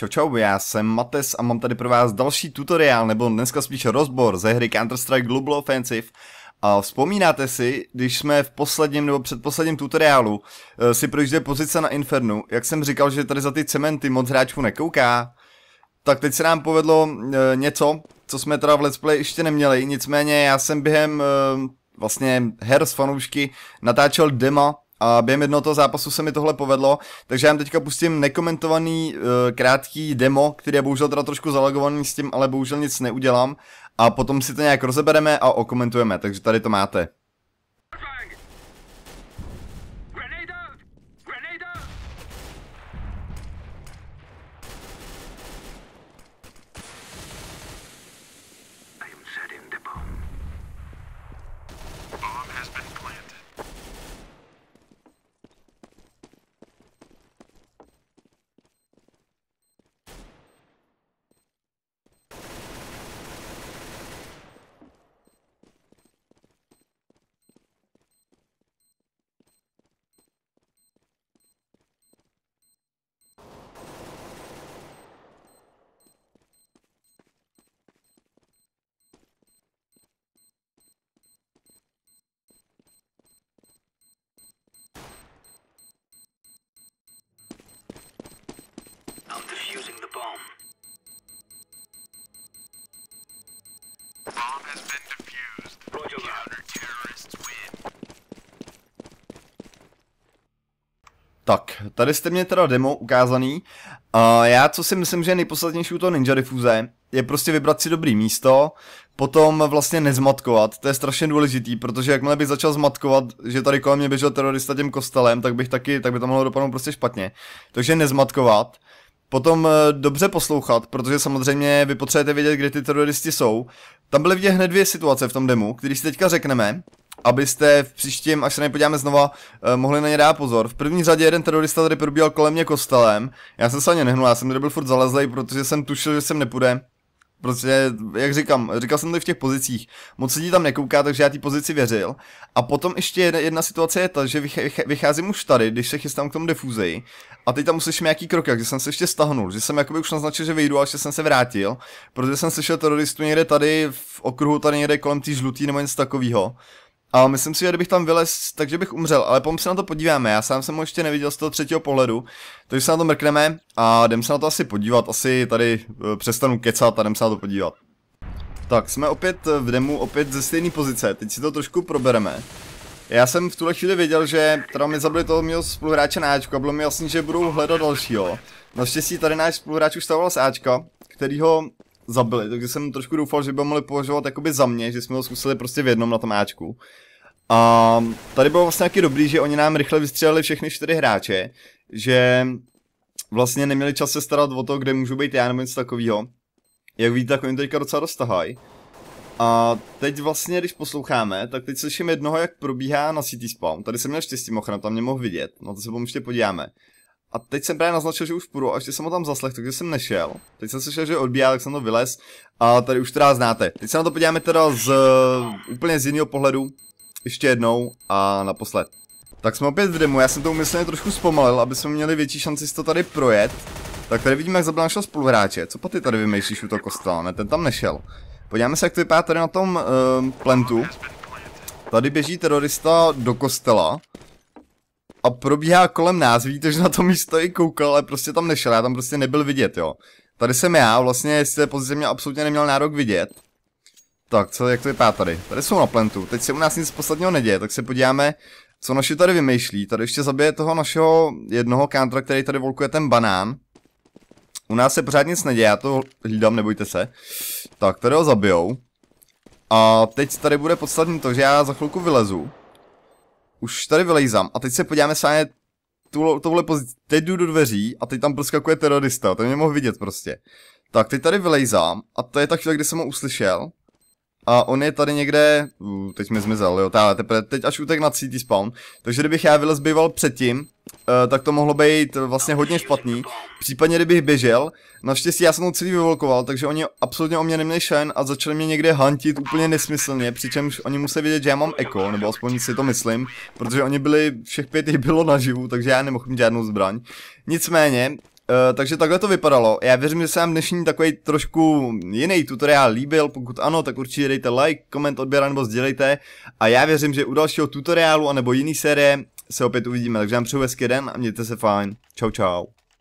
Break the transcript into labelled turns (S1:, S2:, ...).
S1: Čau čau, já jsem Mates a mám tady pro vás další tutoriál, nebo dneska spíš rozbor ze hry Counter-Strike Global Offensive. A vzpomínáte si, když jsme v posledním nebo předposledním tutoriálu eh, si projížděli pozice na Infernu, jak jsem říkal, že tady za ty cementy moc hráčů nekouká, tak teď se nám povedlo e, něco, co jsme teda v Let's Play ještě neměli, nicméně já jsem během e, vlastně her s fanoušky natáčel demo a během jednoho toho zápasu se mi tohle povedlo, takže já vám teďka pustím nekomentovaný uh, krátký demo, který je bohužel teda trošku zalogovaný s tím, ale bohužel nic neudělám a potom si to nějak rozebereme a okomentujeme, takže tady to máte. bomb. Bomb has been defused. Roger Counter-terrorists win. Tak, tady jste mě teda demo ukázaný. Uh, já co si myslím, že je nejposlednější u toho Ninja Diffuse, je prostě vybrat si dobrý místo, potom vlastně nezmatkovat, to je strašně důležitý, protože jakmile bych začal zmatkovat, že tady kolem mě běžel terorista tím kostelem, tak bych taky, tak by to mohlo dopadnout prostě špatně. Takže nezmatkovat, Potom eh, dobře poslouchat, protože samozřejmě vy potřebujete vědět, kde ty teroristi jsou. Tam byly vidět hned dvě situace v tom demu, který si teďka řekneme, abyste v příštím, až se na ně podíváme znova, eh, mohli na ně dát pozor. V první řadě jeden terorista tady probíhal kolem mě kostelem, já jsem se ani nehnul, já jsem tady byl furt zalezlej, protože jsem tušil, že sem nepůjde. Prostě, jak říkám, říkal jsem to v těch pozicích, moc lidí tam nekouká, takže já té pozici věřil. A potom ještě jedna, jedna situace je ta, že vych, vych, vycházím už tady, když se chystám k tomu defuzi. a teď tam uslyším nějaký krok, že jsem se ještě stahnul, že jsem jakoby už naznačil, že vyjdu, a že jsem se vrátil, protože jsem slyšel teroristu někde tady v okruhu, tady někde kolem té žlutý nebo něco takového. A myslím si, že kdybych tam vylez, takže bych umřel, ale potom se na to podíváme, já sám jsem ho ještě neviděl z toho třetího pohledu, takže se na to mrkneme a jdem se na to asi podívat, asi tady e, přestanu kecat a jdem se na to podívat. Tak, jsme opět v demu, opět ze stejné pozice, teď si to trošku probereme. Já jsem v tuhle chvíli věděl, že teda mi zabili toho mého spoluhráče na Ačko a bylo mi jasný, že budou hledat dalšího. Naštěstí tady náš spoluhráč už stavoval z Ačka, který ho zabili, takže jsem trošku doufal, že by ho mohli považovat jakoby za mě, že jsme ho zkusili prostě v jednom na tom Ačku. A tady bylo vlastně taky dobrý, že oni nám rychle vystřelili všechny čtyři hráče, že vlastně neměli čas se starat o to, kde můžu být já nebo něco takového. Jak vidíte, tak oni teďka docela roztahají. A teď vlastně, když posloucháme, tak teď slyším jednoho, jak probíhá na City spawn. Tady jsem měl štěstí, mohl tam mě mohl vidět. No to se potom ještě podíváme. A teď jsem právě naznačil, že už půjdu a ještě jsem ho tam zaslech, takže jsem nešel. Teď jsem slyšel, že odbíhá, tak jsem to vylez. A tady už teda znáte. Teď se na to podíváme teda z eh, úplně z jiného pohledu. Ještě jednou a naposled. Tak jsme opět v demo, já jsem to umyslně trošku zpomalil, aby jsme měli větší šanci si to tady projet. Tak tady vidíme, jak zabil našeho spoluhráče. Co ty tady vymýšlíš u toho kostela? Ne, ten tam nešel. Podíváme se, jak to vypadá tady na tom uh, plentu. Tady běží terorista do kostela a probíhá kolem nás, Víte, že na to místo i koukal, ale prostě tam nešel, já tam prostě nebyl vidět, jo. Tady jsem já, vlastně z té pozice mě absolutně neměl nárok vidět. Tak, co, jak to vypadá tady? Tady jsou na plentu, teď se u nás nic posledního neděje, tak se podíváme, co naši tady vymýšlí. Tady ještě zabije toho našeho jednoho kantra, který tady volkuje ten banán. U nás se pořád nic neděje, já to hlídám, nebojte se. Tak, tady ho zabijou. A teď tady bude podstatný to, že já za chvilku vylezu. Už tady vylejzám. A teď se podíváme sáně tuhle, tohle pozici. Teď jdu do dveří a teď tam proskakuje terorista. To mě mohl vidět prostě. Tak, teď tady vylejzám a to je ta chvíle, kdy jsem ho uslyšel. A on je tady někde, uh, teď mi zmizel, jo, táhle teprve, teď až utek na CT spawn. Takže kdybych já vylez býval předtím, uh, tak to mohlo být vlastně hodně špatný. Případně kdybych běžel, naštěstí já jsem to celý vyvolkoval, takže oni absolutně o mě neměli šen a začali mě někde hantit úplně nesmyslně, přičemž oni museli vědět, že já mám eko, nebo aspoň si to myslím, protože oni byli, všech pět jich bylo naživu, takže já nemohl mít žádnou zbraň. Nicméně, Uh, takže takhle to vypadalo. Já věřím, že se vám dnešní takový trošku jiný tutoriál líbil. Pokud ano, tak určitě dejte like, koment, odběr nebo sdělejte. A já věřím, že u dalšího tutoriálu anebo jiný série se opět uvidíme. Takže vám přeju hezký den a mějte se fajn. Čau čau.